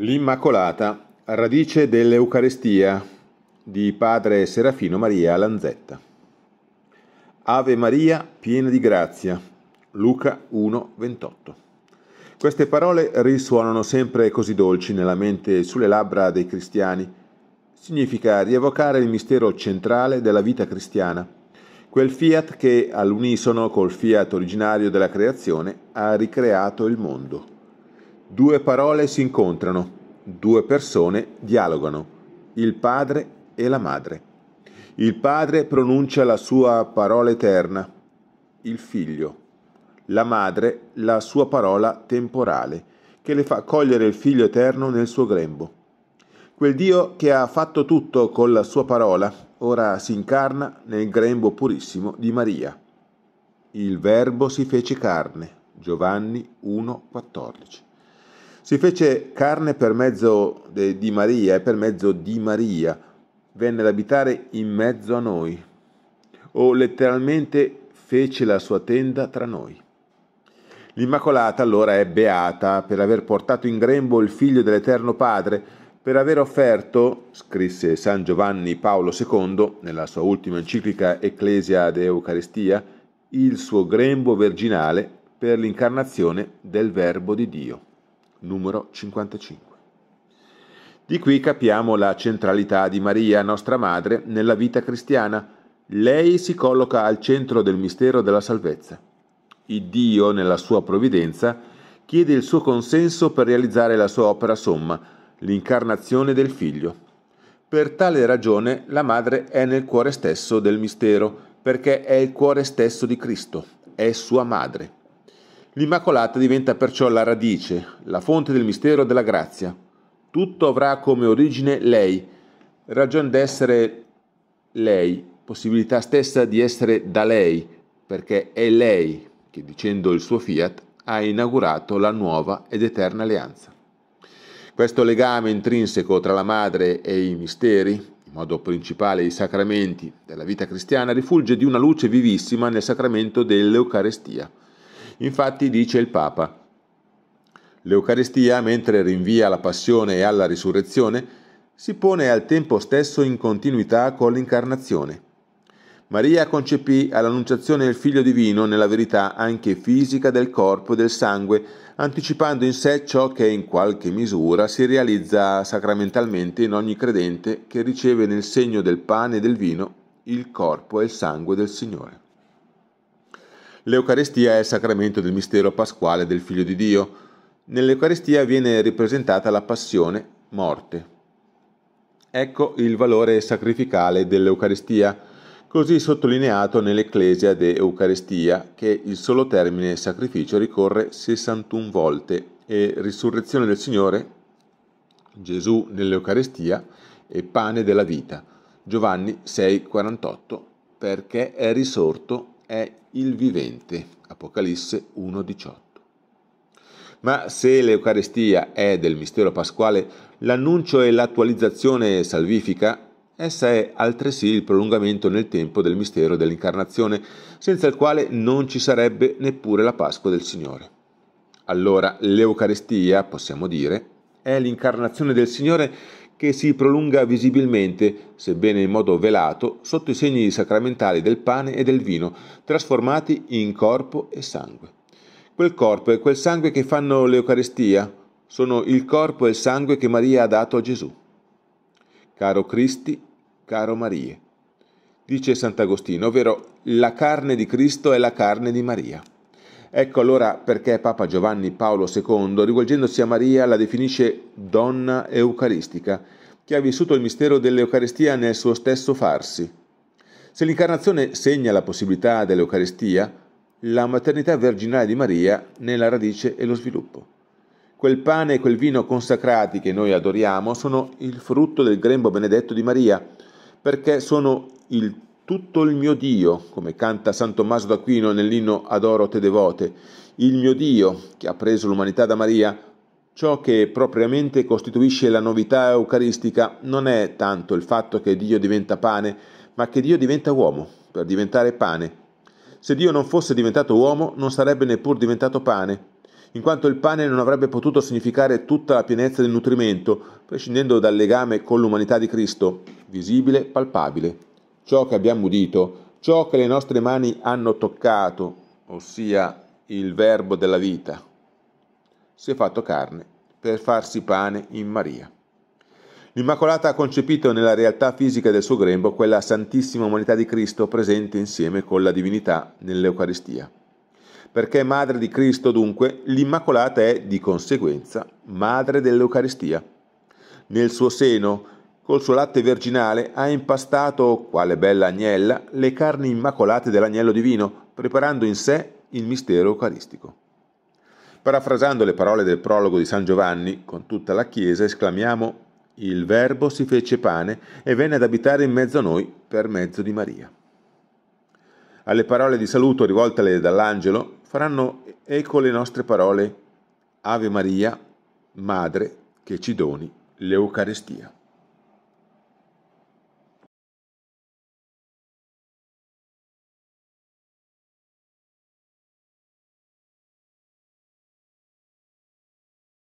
L'Immacolata, radice dell'Eucarestia di Padre Serafino Maria Lanzetta. Ave Maria, piena di grazia. Luca 1:28. Queste parole risuonano sempre così dolci nella mente e sulle labbra dei cristiani. Significa rievocare il mistero centrale della vita cristiana, quel fiat che all'unisono col fiat originario della creazione ha ricreato il mondo. Due parole si incontrano, due persone dialogano, il padre e la madre. Il padre pronuncia la sua parola eterna, il figlio. La madre la sua parola temporale, che le fa cogliere il figlio eterno nel suo grembo. Quel Dio che ha fatto tutto con la sua parola, ora si incarna nel grembo purissimo di Maria. Il Verbo si fece carne. Giovanni 1,14 si fece carne per mezzo di Maria e per mezzo di Maria venne ad abitare in mezzo a noi, o letteralmente fece la sua tenda tra noi. L'Immacolata allora è beata per aver portato in grembo il figlio dell'Eterno Padre, per aver offerto, scrisse San Giovanni Paolo II nella sua ultima enciclica Ecclesia ad Eucaristia, il suo grembo virginale per l'incarnazione del Verbo di Dio numero 55. Di qui capiamo la centralità di Maria, nostra madre, nella vita cristiana. Lei si colloca al centro del mistero della salvezza. Il Dio, nella sua provvidenza, chiede il suo consenso per realizzare la sua opera somma, l'incarnazione del Figlio. Per tale ragione la madre è nel cuore stesso del mistero, perché è il cuore stesso di Cristo, è sua madre. L'Immacolata diventa perciò la radice, la fonte del mistero della grazia. Tutto avrà come origine lei, ragion d'essere lei, possibilità stessa di essere da lei, perché è lei che, dicendo il suo fiat, ha inaugurato la nuova ed eterna alleanza. Questo legame intrinseco tra la madre e i misteri, in modo principale i sacramenti della vita cristiana, rifulge di una luce vivissima nel sacramento dell'Eucarestia Infatti dice il Papa, l'Eucaristia, mentre rinvia alla passione e alla risurrezione, si pone al tempo stesso in continuità con l'incarnazione. Maria concepì all'annunciazione il Figlio Divino nella verità anche fisica del corpo e del sangue, anticipando in sé ciò che in qualche misura si realizza sacramentalmente in ogni credente che riceve nel segno del pane e del vino il corpo e il sangue del Signore. L'Eucarestia è il sacramento del mistero pasquale del Figlio di Dio. Nell'Eucarestia viene ripresentata la passione, morte. Ecco il valore sacrificale dell'Eucarestia, così sottolineato nell'Ecclesia de Eucaristia, che il solo termine sacrificio ricorre 61 volte e risurrezione del Signore, Gesù nell'Eucaristia, e pane della vita. Giovanni 6,48 perché è risorto è il vivente. Apocalisse 1.18. Ma se l'Eucaristia è del mistero pasquale l'annuncio e l'attualizzazione salvifica, essa è altresì il prolungamento nel tempo del mistero dell'incarnazione, senza il quale non ci sarebbe neppure la Pasqua del Signore. Allora l'Eucaristia, possiamo dire, è l'incarnazione del Signore che si prolunga visibilmente, sebbene in modo velato, sotto i segni sacramentali del pane e del vino, trasformati in corpo e sangue. Quel corpo e quel sangue che fanno l'Eucaristia sono il corpo e il sangue che Maria ha dato a Gesù. Caro Cristi, caro Marie, dice Sant'Agostino, ovvero la carne di Cristo è la carne di Maria. Ecco allora perché Papa Giovanni Paolo II, rivolgendosi a Maria, la definisce donna eucaristica, che ha vissuto il mistero dell'Eucaristia nel suo stesso farsi. Se l'incarnazione segna la possibilità dell'Eucaristia, la maternità virginale di Maria ne è la radice e lo sviluppo. Quel pane e quel vino consacrati che noi adoriamo sono il frutto del grembo benedetto di Maria, perché sono il tutto il mio Dio, come canta San Tommaso d'Aquino nell'inno Adoro te devote, il mio Dio che ha preso l'umanità da Maria, ciò che propriamente costituisce la novità eucaristica non è tanto il fatto che Dio diventa pane, ma che Dio diventa uomo per diventare pane. Se Dio non fosse diventato uomo non sarebbe neppur diventato pane, in quanto il pane non avrebbe potuto significare tutta la pienezza del nutrimento, prescindendo dal legame con l'umanità di Cristo, visibile, palpabile ciò che abbiamo udito, ciò che le nostre mani hanno toccato, ossia il verbo della vita, si è fatto carne per farsi pane in Maria. L'Immacolata ha concepito nella realtà fisica del suo grembo quella santissima umanità di Cristo presente insieme con la divinità nell'Eucaristia. Perché madre di Cristo, dunque, l'Immacolata è di conseguenza madre dell'Eucaristia. Nel suo seno col suo latte virginale ha impastato, quale bella agnella, le carni immacolate dell'agnello divino, preparando in sé il mistero eucaristico. Parafrasando le parole del prologo di San Giovanni, con tutta la Chiesa esclamiamo Il Verbo si fece pane e venne ad abitare in mezzo a noi per mezzo di Maria. Alle parole di saluto rivoltele dall'angelo faranno eco le nostre parole Ave Maria, Madre, che ci doni l'Eucarestia.